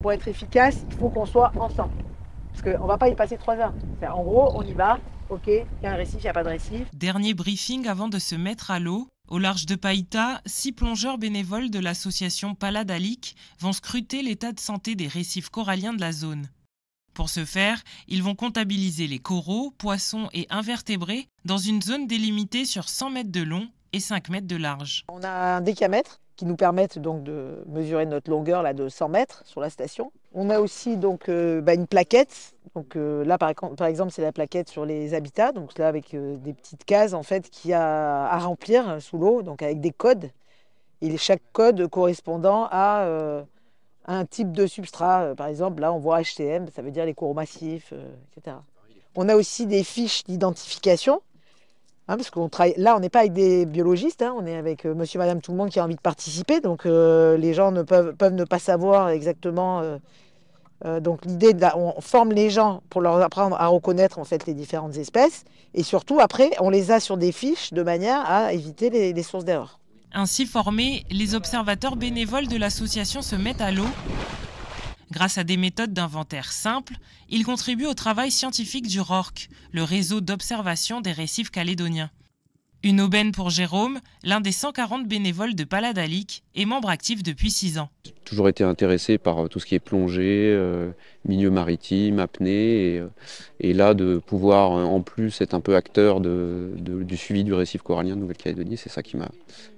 Pour être efficace, il faut qu'on soit ensemble. Parce qu'on ne va pas y passer trois heures. En gros, on y va, ok, il y a un récif, il n'y a pas de récif. Dernier briefing avant de se mettre à l'eau. Au large de Païta, six plongeurs bénévoles de l'association Paladalic vont scruter l'état de santé des récifs coralliens de la zone. Pour ce faire, ils vont comptabiliser les coraux, poissons et invertébrés dans une zone délimitée sur 100 mètres de long et 5 mètres de large. On a un décamètre qui nous permet donc de mesurer notre longueur là, de 100 mètres sur la station. On a aussi donc euh, bah, une plaquette. Donc euh, là par, exemple c'est la plaquette sur les habitats, donc là avec euh, des petites cases en fait qui a à remplir sous l'eau, donc avec des codes. Et chaque code correspondant à un type de substrat. Par exemple là on voit HTM, ça veut dire les cours massifs, etc. On a aussi des fiches d'identification Hein, parce qu'on là, on n'est pas avec des biologistes, hein, on est avec euh, monsieur, madame, tout le monde qui a envie de participer. Donc, euh, les gens ne peuvent, ne pas savoir exactement. Euh, donc, l'idée, on forme les gens pour leur apprendre à reconnaître en fait les différentes espèces. Et surtout, après, on les a sur des fiches de manière à éviter les sources d'erreurs. Ainsi formés, les observateurs bénévoles de l'association se mettent à l'eau Grâce à des méthodes d'inventaire simples, il contribue au travail scientifique du RORC, le réseau d'observation des récifs calédoniens. Une aubaine pour Jérôme, l'un des 140 bénévoles de Paladalic et membre actif depuis 6 ans. J'ai toujours été intéressé par euh, tout ce qui est plongée, euh, milieu maritime, apnée. Et, euh, là, de pouvoir en plus être un peu acteur du suivi du récif corallien de Nouvelle-Calédonie, c'est ça qui m'a,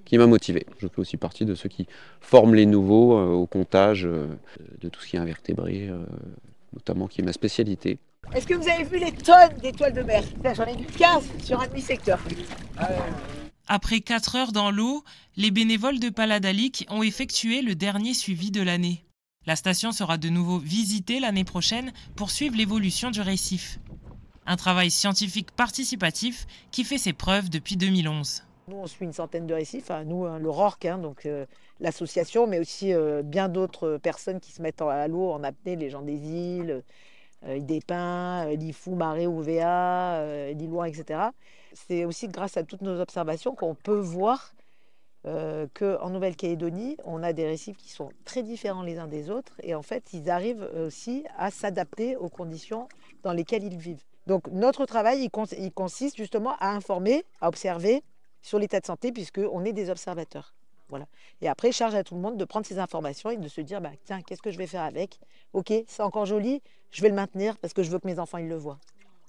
qui m'a motivé. Je fais aussi partie de ceux qui forment les nouveaux au comptage de tout ce qui est invertébré, notamment qui est ma spécialité. Est-ce que vous avez vu les tonnes d'étoiles de mer J'en ai vu 15 sur un demi-secteur. Après 4 heures dans l'eau, les bénévoles de Paladalic ont effectué le dernier suivi de l'année. La station sera de nouveau visitée l'année prochaine pour suivre l'évolution du récif. Un travail scientifique participatif qui fait ses preuves depuis 2011. Nous, on suit une centaine de récifs, hein. nous, hein, le RORC, hein, donc euh, l'association, mais aussi euh, bien d'autres personnes qui se mettent à l'eau en apnée, les gens des îles, euh, des Idépin, l'IFU, euh, Marais, UVA, Lillois, euh, etc. C'est aussi grâce à toutes nos observations qu'on peut voir qu'en Nouvelle-Calédonie, on a des récifs qui sont très différents les uns des autres et en fait, ils arrivent aussi à s'adapter aux conditions dans lesquelles ils vivent. Donc notre travail, il consiste justement à informer, à observer sur l'état de santé puisqu'on est des observateurs. Et après, charge à tout le monde de prendre ces informations et de se dire, bah, tiens, qu'est-ce que je vais faire avec Ok, c'est encore joli, je vais le maintenir parce que je veux que mes enfants ils le voient.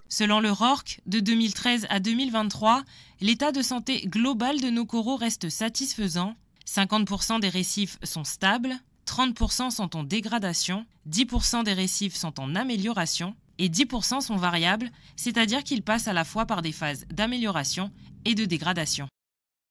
Selon le RORC, de 2013 à 2023, l'état de santé global de nos coraux reste satisfaisant. 50% des récifs sont stables, 30% sont en dégradation, 10% des récifs sont en amélioration et 10% sont variables, c'est-à-dire qu'ils passent à la fois par des phases d'amélioration et de dégradation.